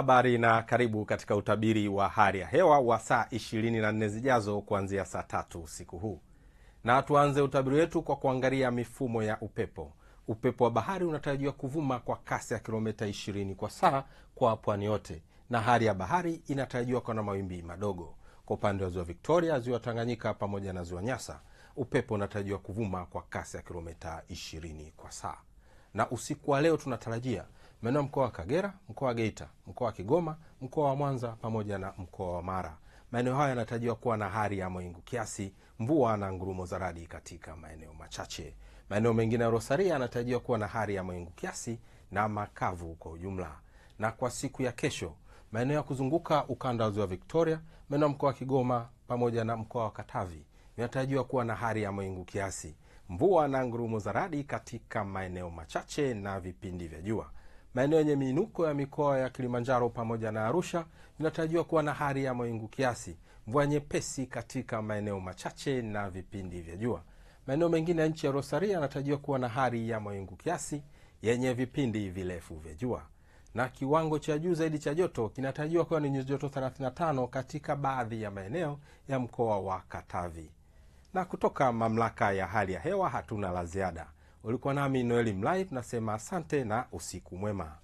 Habari na karibu katika utabiri wa hali ya hewa wa saa 24 zijazo kuanzia saa tatu usiku huu, na tuanze utabiri wetu kwa kuangalia mifumo ya upepo. Upepo wa bahari unatarajiwa kuvuma kwa kasi ya kilomita 20 kwa saa kwa pwani yote, na hali ya bahari inatarajiwa kuwa na mawimbi madogo. Kwa upande wa ziwa Victoria, ziwa Tanganyika pamoja na ziwa Nyasa, upepo unatarajiwa kuvuma kwa kasi ya kilomita 20 kwa saa, na usiku wa leo tunatarajia maeneo mkoa wa Kagera, mkoa wa Geita, mkoa wa Kigoma, mkoa wa Mwanza pamoja na mkoa wa Mara. Maeneo hayo yanatarajiwa kuwa na hali ya mawingu kiasi, mvua na ngurumo za radi katika maeneo machache. Maeneo mengine ya Rosaria yanatarajiwa kuwa na hali ya mawingu kiasi na makavu kwa ujumla. Na kwa siku ya kesho, maeneo ya kuzunguka ukanda wa ziwa Victoria, maeneo ya mkoa wa Kigoma pamoja na mkoa wa Katavi yanatarajiwa kuwa na hali ya mawingu kiasi, mvua na ngurumo za radi katika maeneo machache na vipindi vya jua. Maeneo yenye miinuko ya mikoa ya Kilimanjaro pamoja na Arusha inatarajiwa kuwa na hali ya mawingu kiasi, mvua nyepesi katika maeneo machache na vipindi vya jua. Maeneo mengine ya nchi ya Rosaria yanatarajiwa kuwa na hali ya mawingu kiasi yenye vipindi virefu vya jua, na kiwango cha juu zaidi cha joto kinatarajiwa kuwa ni nyuzi joto 35 katika baadhi ya maeneo ya mkoa wa Katavi. Na kutoka mamlaka ya hali ya hewa hatuna la ziada. Ulikuwa nami Noeli Mlai, tunasema asante na usiku mwema.